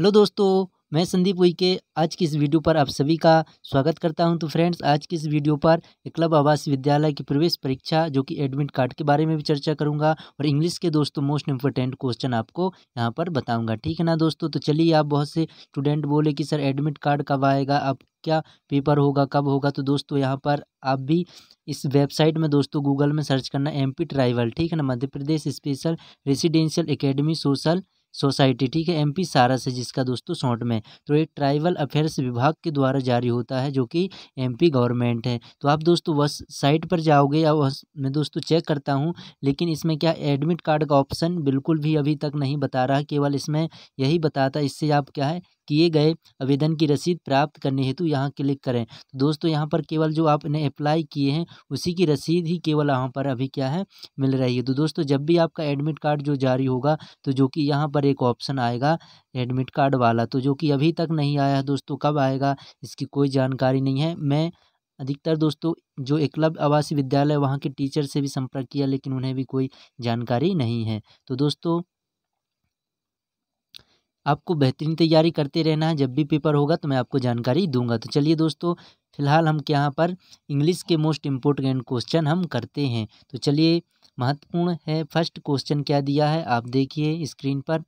hello दोस्तों मैं संदीप उइके आज की इस वीडियो पर आप सभी का स्वागत करता हूं तो फ्रेंड्स आज की इस वीडियो पर एकलव आवासीय विद्यालय की प्रवेश परीक्षा जो कि एडमिट कार्ड के बारे में भी चर्चा करूंगा और इंग्लिश के दोस्तों मोस्ट इम्पोर्टेंट क्वेश्चन आपको यहां पर बताऊंगा ठीक है ना दोस्तों तो चलिए आप बहुत से स्टूडेंट बोले कि सर एडमिट कार्ड कब आएगा आप क्या पेपर होगा कब होगा तो दोस्तों यहाँ पर आप भी इस वेबसाइट में दोस्तों गूगल में सर्च करना एम पी ट्राइवल ठीक है ना Madhya Pradesh special residential academy social society ठीक है एमपी सारस है जिसका दोस्तों शॉर्ट में तो ये ट्राइबल अफेयर्स विभाग के द्वारा जारी होता है जो कि एमपी गवर्नमेंट है तो आप दोस्तों वह साइट पर जाओगे या वह मैं दोस्तों चेक करता हूँ लेकिन इसमें क्या एडमिट कार्ड का ऑप्शन बिल्कुल भी अभी तक नहीं बता रहा केवल इसमें यही बताता इससे आप क्या है किए गए आवेदन की रसीद प्राप्त करने हेतु यहाँ क्लिक करें तो दोस्तों यहाँ पर केवल जो आपने अप्लाई किए हैं उसी की रसीद ही केवल यहाँ पर अभी क्या है मिल रही है तो दोस्तों जब भी आपका एडमिट कार्ड जो जारी होगा तो जो कि यहाँ पर एक ऑप्शन आएगा एडमिट कार्ड वाला तो जो कि अभी तक नहीं आया है दोस्तों कब आएगा इसकी कोई जानकारी नहीं है मैं अधिकतर दोस्तों जो एकलव्य आवासीय विद्यालय वहाँ के टीचर से भी संपर्क किया लेकिन उन्हें भी कोई जानकारी नहीं है तो दोस्तों आपको बेहतरीन तैयारी करते रहना है जब भी पेपर होगा तो मैं आपको जानकारी दूंगा तो चलिए दोस्तों फिलहाल हम यहाँ पर इंग्लिश के मोस्ट इम्पोर्टेंट क्वेश्चन हम करते हैं तो चलिए महत्वपूर्ण है फर्स्ट क्वेश्चन क्या दिया है आप देखिए स्क्रीन पर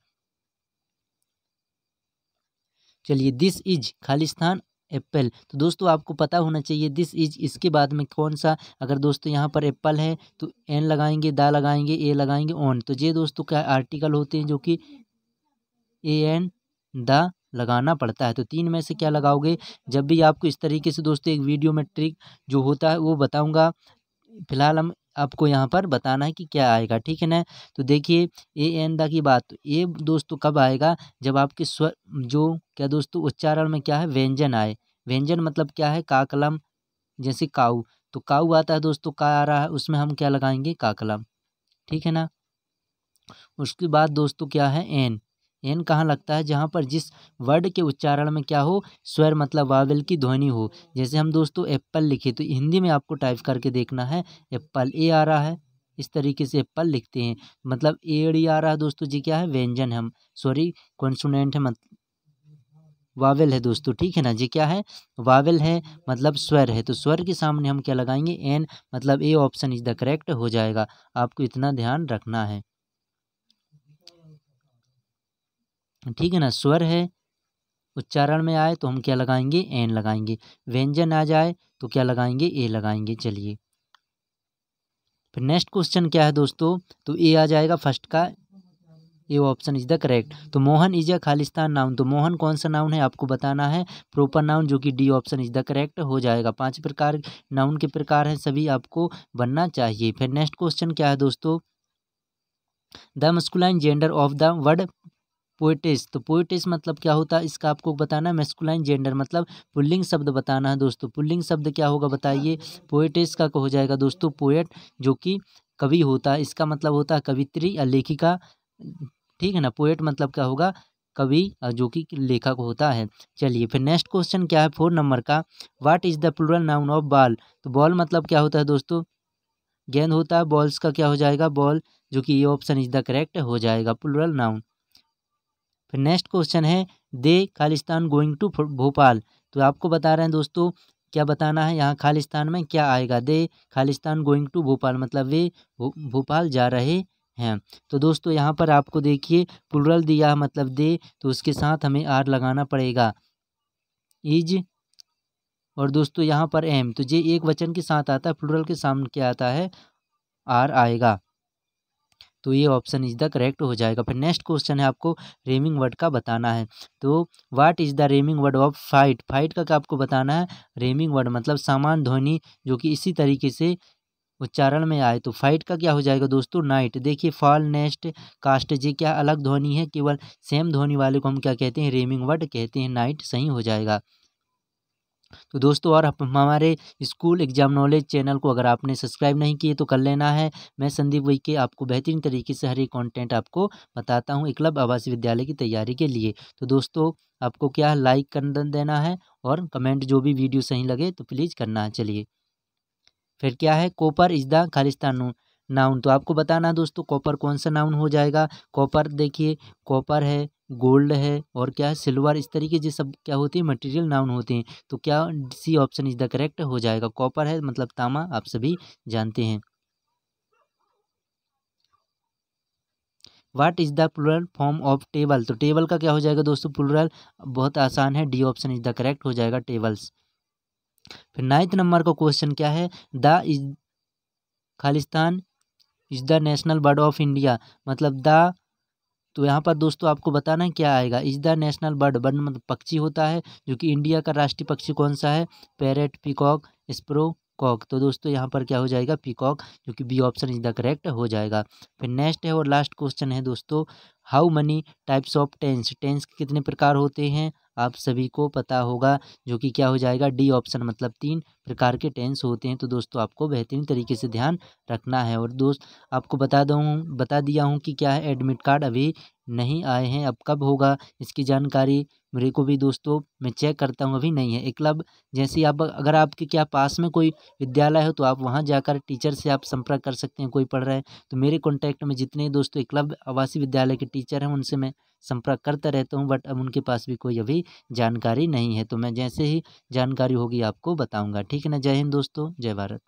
चलिए दिस इज खालिस्तान एप्पल तो दोस्तों आपको पता होना चाहिए दिस इज इसके बाद में कौन सा अगर दोस्तों यहाँ पर एप्पल है तो एन लगाएंगे दा लगाएंगे ए लगाएंगे ऑन तो ये दोस्तों क्या आर्टिकल होते हैं जो कि ए एन द लगाना पड़ता है तो तीन में से क्या लगाओगे जब भी आपको इस तरीके से दोस्तों एक वीडियो में ट्रिक जो होता है वो बताऊंगा फिलहाल हम आपको यहाँ पर बताना है कि क्या आएगा ठीक है ना तो देखिए ए एन द की बात ए दोस्तों कब आएगा जब आपके स्वर जो क्या दोस्तों उच्चारण में क्या है व्यंजन आए व्यंजन मतलब क्या है काकलम जैसे काऊ तो काऊ आता है दोस्तों का आ रहा है उसमें हम क्या लगाएंगे काकलम ठीक है ना उसके बाद दोस्तों क्या है एन एन कहाँ लगता है जहाँ पर जिस वर्ड के उच्चारण में क्या हो स्वर मतलब वावल की ध्वनि हो जैसे हम दोस्तों एप्पल लिखे तो हिंदी में आपको टाइप करके देखना है एप्पल ए आ रहा है इस तरीके से एप्पल लिखते हैं मतलब एड़ी आ रहा है दोस्तों जी क्या है व्यंजन हम सॉरी कॉन्सोनेंट है मतलब वावेल है दोस्तों ठीक है ना जी क्या है वावेल है मतलब स्वर है तो स्वर के सामने हम क्या लगाएंगे एन मतलब A option is the correct हो जाएगा आपको इतना ध्यान रखना है ठीक है ना स्वर है उच्चारण में आए तो हम क्या लगाएंगे एन लगाएंगे व्यंजन आ जाए तो क्या लगाएंगे ए लगाएंगे चलिए फिर नेक्स्ट क्वेश्चन क्या है दोस्तों तो ए आ जाएगा फर्स्ट का ये ऑप्शन इज द करेक्ट तो मोहन इज अ खालिस्तान नाउन तो मोहन कौन सा नाउन है आपको बताना है प्रॉपर नाउन जो कि D option is the correct हो जाएगा पांच प्रकार नाउन के प्रकार हैं सभी आपको बनना चाहिए फिर नेक्स्ट क्वेश्चन क्या है दोस्तों the masculine gender of the word poetess तो पोइटिस मतलब क्या होता है इसका आपको बताना है मेस्कुलाइन जेंडर मतलब पुल्लिंग शब्द बताना है दोस्तों पुल्लिंग शब्द क्या होगा बताइए पोइटिस का हो जाएगा दोस्तों पोएट जो कि कवि होता है इसका मतलब होता है कवित्री या लेखिका ठीक है ना पोएट मतलब क्या होगा कवि जो कि लेखक होता है चलिए फिर नेक्स्ट क्वेश्चन क्या है फोर नंबर का what is the plural noun of ball तो बॉल मतलब क्या होता है दोस्तों गेंद होता है बॉल्स का क्या हो जाएगा बॉल जो कि ये ऑप्शन इज द करेक्ट हो जाएगा प्लूरल नाउन फिर नेक्स्ट क्वेश्चन है they Khalistan going to Bhopal तो आपको बता रहे हैं दोस्तों क्या बताना है यहाँ खालिस्तान में क्या आएगा they Khalistan going to Bhopal मतलब वे भोपाल जा रहे हैं तो दोस्तों यहाँ पर आपको देखिए प्लूरल दिया मतलब दे तो उसके साथ हमें आर लगाना पड़ेगा इज और दोस्तों यहाँ पर एम तो ये एक वचन के साथ आता है प्लूरल के सामने क्या आता है आर आएगा तो ये ऑप्शन इज द करेक्ट हो जाएगा फिर नेक्स्ट क्वेश्चन है आपको रेमिंग वर्ड का बताना है तो what is the rhyming word of fight fight का क्या आपको बताना है रेमिंग वर्ड मतलब सामान ध्वनि जो कि इसी तरीके से उच्चारण में आए तो फाइट का क्या हो जाएगा दोस्तों नाइट देखिए फॉल नेस्ट कास्ट जी क्या अलग ध्वनि है केवल सेम ध्वनि वाले को हम क्या कहते हैं रेमिंग वर्ड कहते हैं नाइट सही हो जाएगा तो दोस्तों और हमारे स्कूल एग्जाम नॉलेज चैनल को अगर आपने सब्सक्राइब नहीं किए तो कर लेना है मैं संदीप वही के आपको बेहतरीन तरीके से हर एक कॉन्टेंट आपको बताता हूँ एकलब आवासीय विद्यालय की तैयारी के लिए तो दोस्तों आपको क्या लाइक कर देना है और कमेंट जो भी वीडियो सही लगे तो प्लीज़ करना है चलिए फिर क्या है copper is the Khalistan noun तो आपको बताना दोस्तों कॉपर कौन सा नाउन हो जाएगा कॉपर देखिए कॉपर है गोल्ड है और क्या है सिल्वर इस तरीके से सब क्या होते हैं मटेरियल नाउन होते हैं तो क्या C option is the correct हो जाएगा कॉपर है मतलब तामा आप सभी जानते हैं what is the plural form of table तो टेबल का क्या हो जाएगा दोस्तों प्लूरल बहुत आसान है D option is the correct हो जाएगा टेबल्स फिर नाइन्थ नंबर का क्वेश्चन क्या है the is Khalistan is the national bird of India मतलब द तो यहाँ पर दोस्तों आपको बताना है क्या आएगा is the national bird bird मतलब पक्षी होता है जो कि इंडिया का राष्ट्रीय पक्षी कौन सा है पैरेट पिकॉक स्प्रो कॉक तो दोस्तों यहाँ पर क्या हो जाएगा पिकॉक जो कि B option is the correct हो जाएगा फिर नेक्स्ट है और लास्ट क्वेश्चन है दोस्तों how many types of tense tense कितने प्रकार होते हैं आप सभी को पता होगा जो कि क्या हो जाएगा डी ऑप्शन मतलब तीन प्रकार के टेंस होते हैं तो दोस्तों आपको बेहतरीन तरीके से ध्यान रखना है और दोस्त आपको बता दूँ बता दिया हूँ कि क्या है एडमिट कार्ड अभी नहीं आए हैं अब कब होगा इसकी जानकारी मेरे को भी दोस्तों मैं चेक करता हूँ अभी नहीं है एकलब जैसे आप अगर आपके क्या पास में कोई विद्यालय हो तो आप वहाँ जाकर टीचर से आप संपर्क कर सकते हैं कोई पढ़ रहे हैं तो मेरे कॉन्टैक्ट में जितने दोस्तों एकलब आवासीय विद्यालय के टीचर हैं उनसे मैं संपर्क करता रहता हूँ बट अब उनके पास भी कोई अभी जानकारी नहीं है तो मैं जैसे ही जानकारी होगी आपको बताऊँगा ठीक ठीक है ना जय हिंद दोस्तों जय भारत